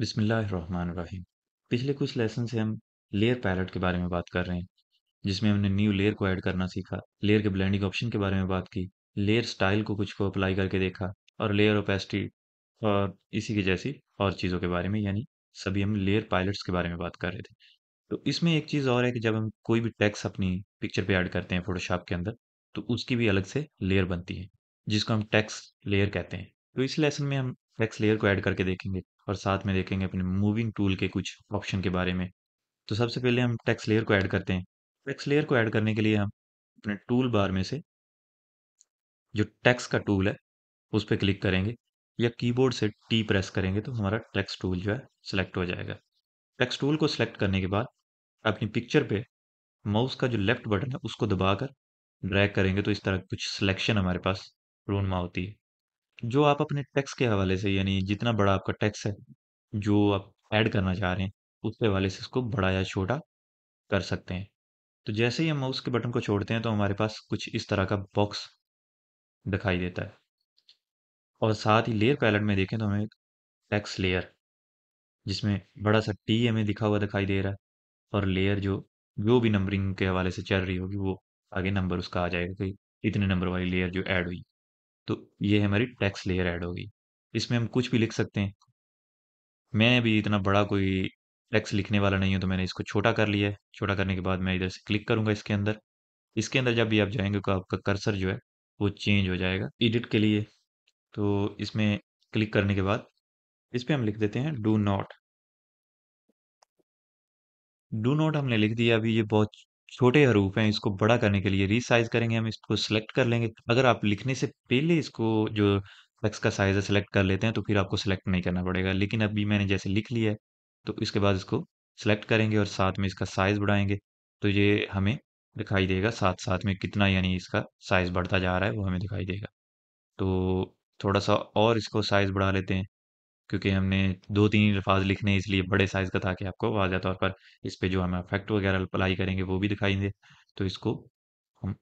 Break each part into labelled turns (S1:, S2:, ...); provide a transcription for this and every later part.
S1: बिस्मिल्लाहिर्रहमानिर्रहीम पिछले कुछ लेसन से हम लेयर पैलेट के बारे में बात कर रहे हैं जिसमें हमने न्यू लेयर को ऐड करना सीखा लेयर के ब्लेंडिंग ऑप्शन के बारे में बात की लेयर स्टाइल को कुछ को अप्लाई करके देखा और लेयर ओपेसिटी और इसी की जैसी और चीज़ों के बारे में यानी सभी हम लेयर पायलट्स के बारे में बात कर रहे थे तो इसमें एक चीज़ और है कि जब हम कोई भी टैक्स अपनी पिक्चर पर ऐड करते हैं फोटोशॉप के अंदर तो उसकी भी अलग से लेयर बनती है जिसको हम टैक्स लेयर कहते हैं तो इस लेसन में हम टैक्स लेयर को ऐड करके देखेंगे और साथ में देखेंगे अपने मूविंग टूल के कुछ ऑप्शन के बारे में तो सबसे पहले हम टेक्स लेयर को ऐड करते हैं टेक्स लेयर को ऐड करने के लिए हम अपने टूल बार में से जो टेक्स का टूल है उस पर क्लिक करेंगे या कीबोर्ड से टी प्रेस करेंगे तो हमारा टेक्स टूल जो है सिलेक्ट हो जाएगा टेक्स टूल को सिलेक्ट करने के बाद अपनी पिक्चर पे माउस का जो लेफ्ट बटन है उसको दबाकर ड्रैग करेंगे तो इस तरह कुछ सिलेक्शन हमारे पास रोनमा होती है जो आप अपने टैक्स के हवाले से यानी जितना बड़ा आपका टैक्स है, जो आप ऐड करना चाह रहे हैं, उसके हवाले से इसको बड़ा या छोटा कर सकते हैं। तो जैसे ही हम माउस के बटन को छोड़ते हैं तो हमारे पास कुछ इस तरह का बॉक्स दिखाई देता है। और साथ ही लेयर पैलेट में देखें तो हमें टैक्स लेयर जिसमें बड़ा-सा टी हमें दिखा हुआ दिखाई दे रहा है और लेयर जो जो भी नंबरिंग के हवाले से चल रही होगी वो आगे नंबर उसका आ जाएगा कि इतने नंबर वाली लेयर जो ऐड हुई। तो ये हमारी टैक्स लेयर ऐड होगी इसमें हम कुछ भी लिख सकते हैं मैं भी इतना बड़ा कोई टैक्स लिखने वाला नहीं हूँ तो मैंने इसको छोटा कर लिया है छोटा करने के बाद मैं इधर से क्लिक करूँगा इसके अंदर इसके अंदर जब भी आप जाएंगे तो आपका कर्सर जो है वो चेंज हो जाएगा एडिट के लिए तो इसमें क्लिक करने के बाद इस पर हम लिख देते हैं डू नॉट डू नॉट हमने लिख दिया अभी ये बहुत छोटे हरूफ हैं, इसको बड़ा करने के लिए रीसाइज़ करेंगे हम, इसको सेलेक्ट कर लेंगे। अगर आप लिखने से पहले इसको जो टेक्स का साइज़ है सेलेक्ट कर लेते हैं, तो फिर आपको सेलेक्ट नहीं करना पड़ेगा। लेकिन अभी मैंने जैसे लिख लिया है, तो इसके बाद इसको सेलेक्ट करेंगे और साथ में इसका साइज़ बढ़ाएंगे तो ये हमें दिखाई देगा साथ-साथ में कितना यानी इसका साइज़ बढ़ता जा रहा है, वो हमें दिखाई देगा। तो थोड़ा-सा और इसको साइज़ बढ़ा लेते हैं। क्योंकि हमने दो तीन अल्फ़ाज़ लिखने इसलिए बड़े साइज़ का था कि आपको वाज़ह तौर पर इस पर जो हम इफ़ेक्ट वगैरह अप्लाई करेंगे वो भी दिखाई दे तो इसको हम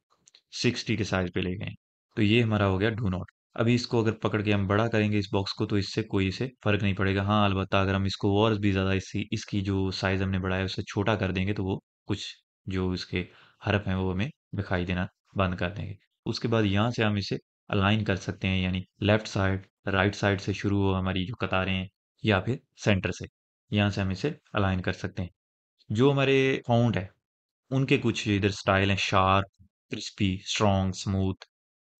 S1: सिक्सटी के साइज़ पे ले गए तो ये हमारा हो गया डू नॉट अभी इसको अगर पकड़ के हम बड़ा करेंगे इस बॉक्स को तो इससे कोई इसे फ़र्क नहीं पड़ेगा हाँ अलबत्त अगर हम इसको और भी ज़्यादा इसी इसकी जो साइज़ हमने बढ़ाया उससे छोटा कर देंगे तो वो कुछ जो इसके हरफ हैं वो हमें दिखाई देना बंद कर देंगे उसके बाद यहाँ से हम इसे अलाइन कर सकते हैं यानी लेफ़्ट साइड राइट साइड से शुरू हो हमारी जो कतारें हैं या फिर सेंटर से यहाँ से हम इसे अलाइन कर सकते हैं जो हमारे फाउंड है उनके कुछ इधर स्टाइल हैं शार्प क्रिस्पी स्ट्रॉन्ग स्मूथ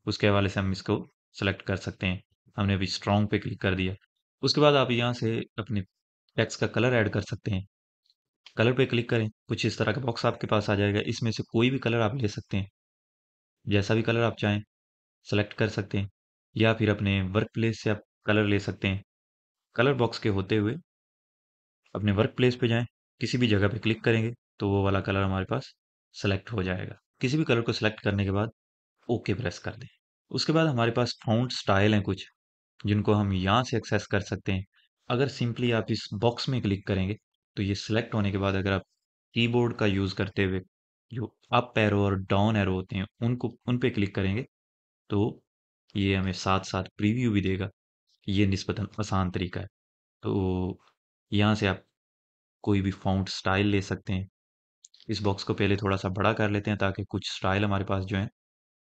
S1: उसके हवाले से हम इसको सेलेक्ट कर सकते हैं हमने अभी स्ट्रॉन्ग पे क्लिक कर दिया उसके बाद आप यहाँ से अपने टेक्स का कलर ऐड कर सकते हैं कलर पे क्लिक करें कुछ इस तरह का बॉक्स आपके पास आ जाएगा इसमें से कोई भी कलर आप ले सकते हैं जैसा भी कलर आप चाहें सेलेक्ट कर सकते हैं या फिर अपने वर्क प्लेस से आप कलर ले सकते हैं कलर बॉक्स के होते हुए अपने वर्क प्लेस पर जाएँ किसी भी जगह पर क्लिक करेंगे तो वो वाला कलर हमारे पास सेलेक्ट हो जाएगा किसी भी कलर को सिलेक्ट करने के बाद ओके प्रेस कर दें उसके बाद हमारे पास फाउंड स्टाइल हैं कुछ जिनको हम यहाँ से एक्सेस कर सकते हैं अगर सिंपली आप इस बॉक्स में क्लिक करेंगे तो ये सिलेक्ट होने के बाद अगर आप कीबोर्ड का यूज़ करते हुए जो अप एरो और डाउन एरो होते हैं उनको उन पर क्लिक करेंगे तो ये हमें साथ साथ प्रीव्यू भी देगा ये नस्बता आसान तरीका है तो यहाँ से आप कोई भी फाउंट स्टाइल ले सकते हैं इस बॉक्स को पहले थोड़ा सा बड़ा कर लेते हैं ताकि कुछ स्टाइल हमारे पास जो हैं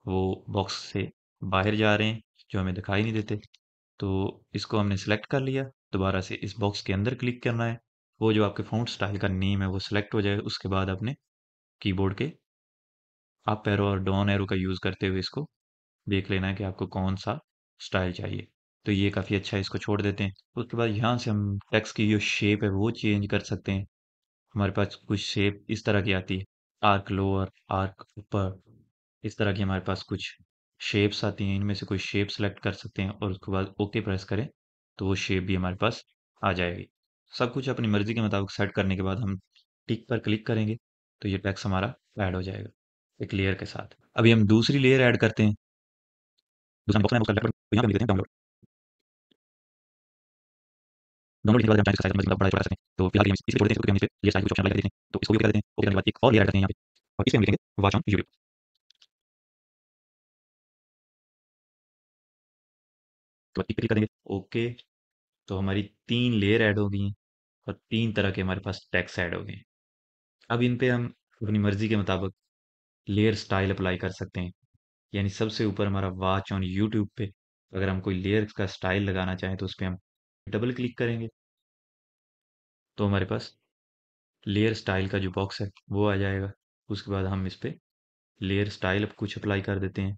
S1: वो बॉक्स से बाहर जा रहे हैं जो हमें दिखाई नहीं देते तो इसको हमने सेलेक्ट कर लिया दोबारा से इस बॉक्स के अंदर क्लिक करना है वो जो आपके फाउंट स्टाइल का नेम है वो सिलेक्ट हो जाएगा उसके बाद आपने कीबोर्ड के आप पैरो और डॉन एरो का यूज़ करते हुए इसको देख लेना है कि आपको कौन सा स्टाइल चाहिए तो ये काफ़ी अच्छा है इसको छोड़ देते हैं उसके बाद यहाँ से हम टेक्स की जो शेप है वो चेंज कर सकते हैं हमारे पास कुछ शेप इस तरह की आती है आर्क लोअर आर्क ऊपर इस तरह की हमारे पास कुछ शेप्स आती हैं इनमें से कोई शेप सेलेक्ट कर सकते हैं और उसके बाद ओके प्रेस करें तो वो शेप भी हमारे पास आ जाएगी सब कुछ अपनी मर्ज़ी के मुताबिक सेट करने के बाद हम टिक पर क्लिक करेंगे तो ये टैक्स हमारा ऐड हो जाएगा एक लेयर के साथ अभी हम दूसरी लेयर ऐड करते हैं दूसरा बॉक्स में उसका पे देते हैं डाउनलोड डाउनलोड बड़ा छोटा सकते हैं तो फिलहाल इसे छोड़ देते हैं क्योंकि हम ये साइज कुछ ऑप्शन लगा देते हैं तो इसको भी देते हैं ओके करने के बाद एक और करते हैं पे और इसे हम लिखेंगे वॉच ऑन यूट्यूब तो क्लिक करेंगे ओके तो हमारी तीन लेयर ऐड हो गई हैं और तीन तरह के हमारे पास टैक्स ऐड हो गए अब इन पे हम अपनी मर्ज़ी के मुताबिक लेयर स्टाइल अप्लाई कर सकते हैं यानी सबसे ऊपर हमारा वॉच ऑन यूट्यूब पे अगर हम कोई लेयर का स्टाइल लगाना चाहें तो उस पर हम डबल क्लिक करेंगे तो हमारे पास लेयर स्टाइल का जो बॉक्स है वो आ जाएगा उसके बाद हम इस पर लेयर स्टाइल अब कुछ अप्लाई कर देते हैं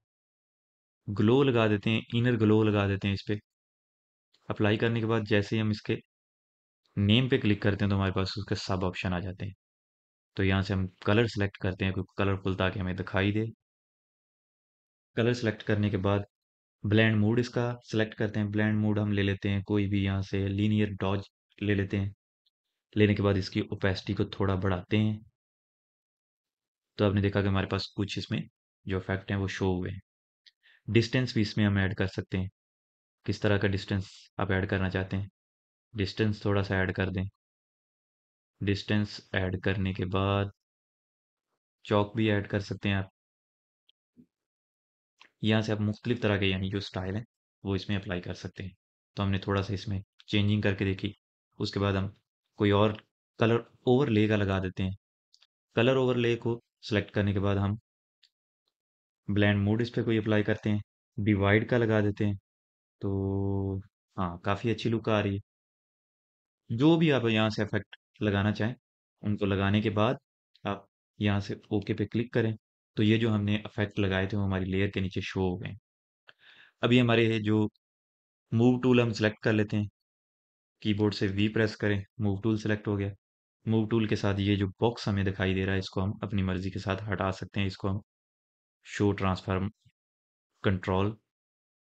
S1: ग्लो लगा देते हैं इनर ग्लो लगा देते हैं इस पर अप्लाई करने के बाद जैसे ही हम इसके नेम पे क्लिक करते हैं तो हमारे पास उसके सब ऑप्शन आ जाते हैं तो यहाँ से हम कलर सेलेक्ट करते हैं कोई कलरफुल ताकि हमें दिखाई दे कलर सेलेक्ट करने के बाद ब्लैंड मूड इसका सेलेक्ट करते हैं ब्लैंड मूड हम ले लेते हैं कोई भी यहाँ से लीनियर डॉज ले लेते हैं लेने के बाद इसकी ओपेसिटी को थोड़ा बढ़ाते हैं तो आपने देखा कि हमारे पास कुछ इसमें जो इफेक्ट हैं वो शो हुए हैं डिस्टेंस भी इसमें हम ऐड कर सकते हैं किस तरह का डिस्टेंस आप ऐड करना चाहते हैं डिस्टेंस थोड़ा सा ऐड कर दें डिस्टेंस ऐड करने के बाद चौक भी ऐड कर सकते हैं आप यहाँ से आप मुख्तलिफ तरह के यानी जो स्टाइल हैं वो इसमें अप्लाई कर सकते हैं तो हमने थोड़ा सा इसमें चेंजिंग करके देखी उसके बाद हम कोई और कलर ओवरले का लगा देते हैं कलर ओवरले को सिलेक्ट करने के बाद हम ब्लैंड मोड इस पर कोई अप्लाई करते हैं डिवाइड का लगा देते हैं तो हाँ काफ़ी अच्छी लुक आ रही है जो भी आप यहाँ से इफेक्ट लगाना चाहें उनको लगाने के बाद आप यहाँ से ओके पे क्लिक करें तो ये जो हमने इफेक्ट लगाए थे वो हमारी लेयर के नीचे शो हो गए अभी हमारे जो मूव टूल हम सेलेक्ट कर लेते हैं कीबोर्ड से वी प्रेस करें मूव टूल सेलेक्ट हो गया मूव टूल के साथ ये जो बॉक्स हमें दिखाई दे रहा है इसको हम अपनी मर्जी के साथ हटा सकते हैं इसको हम शो ट्रांसफार्म कंट्रोल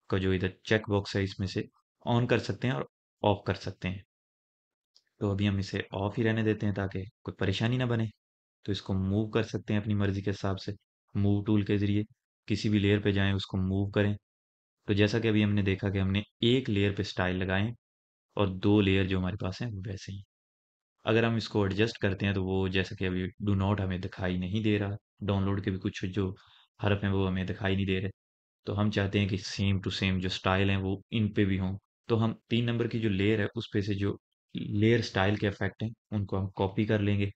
S1: का जो इधर चेक बॉक्स है इसमें से ऑन कर सकते हैं और ऑफ कर सकते हैं तो अभी हम इसे ऑफ ही रहने देते हैं ताकि कोई परेशानी ना बने तो इसको मूव कर सकते हैं अपनी मर्जी के हिसाब से मूव टूल के ज़रिए किसी भी लेयर पे जाएं उसको मूव करें तो जैसा कि अभी हमने देखा कि हमने एक लेयर पे स्टाइल लगाएं और दो लेयर जो हमारे पास हैं वैसे ही अगर हम इसको एडजस्ट करते हैं तो वो जैसा कि अभी डू नॉट हमें दिखाई नहीं दे रहा डाउनलोड के भी कुछ जो हरफ हैं वो हमें दिखाई नहीं दे रहे तो हम चाहते हैं कि सेम टू सेम जो स्टाइल हैं वो इन पे भी हों तो हम तीन नंबर की जो लेयर है उस पर से जो लेयर स्टाइल के इफेक्ट हैं उनको हम कॉपी कर लेंगे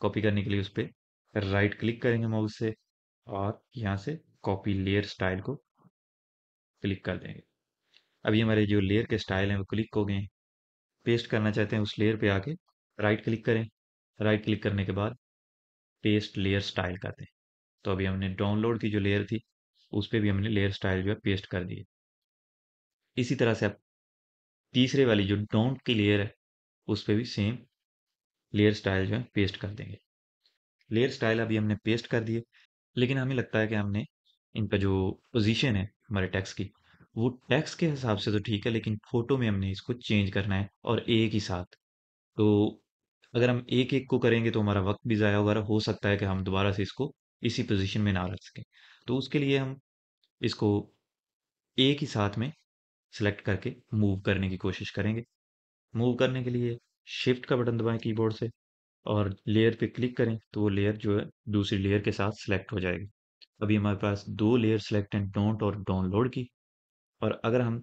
S1: कॉपी करने के लिए उस पर राइट क्लिक करेंगे माउस से और यहाँ से कॉपी लेयर स्टाइल को क्लिक कर देंगे अभी हमारे जो लेयर के स्टाइल हैं वो क्लिक हो गए हैं पेस्ट करना चाहते हैं उस लेयर पे आके राइट क्लिक करें राइट क्लिक करने के बाद पेस्ट लेयर स्टाइल करते हैं तो अभी हमने डाउनलोड की जो लेयर थी उस पर भी हमने लेयर स्टाइल जो है पेस्ट कर दिए इसी तरह से आप तीसरे वाली जो डाउन की लेयर है उस पर भी सेम लेयर स्टाइल जो है पेस्ट कर देंगे लेयर स्टाइल अभी हमने पेस्ट कर दिए लेकिन हमें लगता है कि हमने इन पर जो पोजीशन है हमारे टैक्स की वो टैक्स के हिसाब से तो ठीक है लेकिन फ़ोटो में हमने इसको चेंज करना है और एक ही साथ तो अगर हम एक एक को करेंगे तो हमारा वक्त भी ज़ाया होगा हो सकता है कि हम दोबारा से इसको इसी पोजीशन में ना रख सकें तो उसके लिए हम इसको एक ही साथ में सेलेक्ट करके मूव करने की कोशिश करेंगे मूव करने के लिए शिफ्ट का बटन दबाएं कीबोर्ड से और लेयर पे क्लिक करें तो वो लेयर जो है दूसरी लेयर के साथ सेलेक्ट हो जाएगी अभी हमारे पास दो लेयर सेलेक्ट हैं डोंट और डाउनलोड की और अगर हम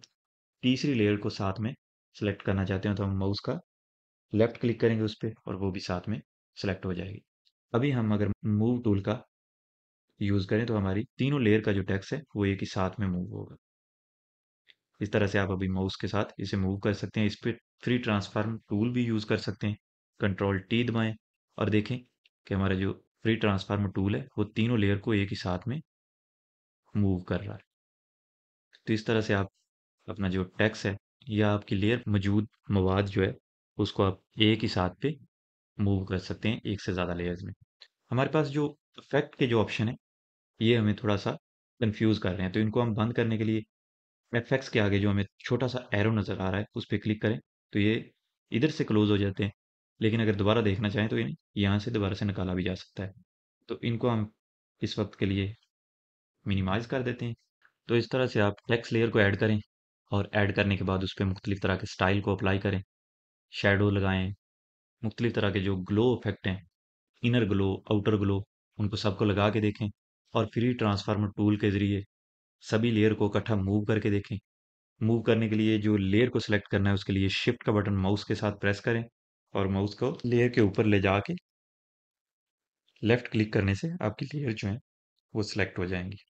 S1: तीसरी लेयर को साथ में सेलेक्ट करना चाहते हैं तो हम माउस का लेफ्ट क्लिक करेंगे उस पर और वो भी साथ में सेलेक्ट हो जाएगी अभी हम अगर मूव टूल का यूज़ करें तो हमारी तीनों लेयर का जो टैक्स है वो एक ही साथ में मूव होगा इस तरह से आप अभी माउस के साथ इसे मूव कर सकते हैं इस पर फ्री ट्रांसफार्म टूल भी यूज़ कर सकते हैं कंट्रोल टी दबाएं और देखें कि हमारा जो फ्री ट्रांसफार्मर टूल है वो तीनों लेयर को एक ही साथ में मूव कर रहा है तो इस तरह से आप अपना जो टैक्स है या आपकी लेयर मौजूद मवाद जो है उसको आप एक ही साथ पे मूव कर सकते हैं एक से ज़्यादा लेयर्स में हमारे पास जो इफेक्ट के जो ऑप्शन है ये हमें थोड़ा सा कन्फ्यूज़ कर रहे हैं तो इनको हम बंद करने के लिए एफ के आगे जो हमें छोटा सा एरो नज़र आ रहा है उस पर क्लिक करें तो ये इधर से क्लोज हो जाते हैं लेकिन अगर दोबारा देखना चाहें तो इन्हें यहाँ से दोबारा से निकाला भी जा सकता है तो इनको हम इस वक्त के लिए मिनिमाइज़ कर देते हैं तो इस तरह से आप टेक्स लेयर को ऐड करें और ऐड करने के बाद उस पर मुख्तलिफ़ तरह के स्टाइल को अप्लाई करें शेडो लगाएं मुख्तलिफ़ तरह के जो ग्लो इफेक्ट हैं इनर ग्लो आउटर ग्लो उनको सबको लगा के देखें और फ्री ट्रांसफार्मर टूल के ज़रिए सभी लेयर को इकट्ठा मूव करके देखें मूव करने के लिए जो लेयर को सिलेक्ट करना है उसके लिए शिफ्ट का बटन माउस के साथ प्रेस करें और माउस को लेयर के ऊपर ले जाके लेफ्ट क्लिक करने से आपकी लेयर जो है वो सिलेक्ट हो जाएंगी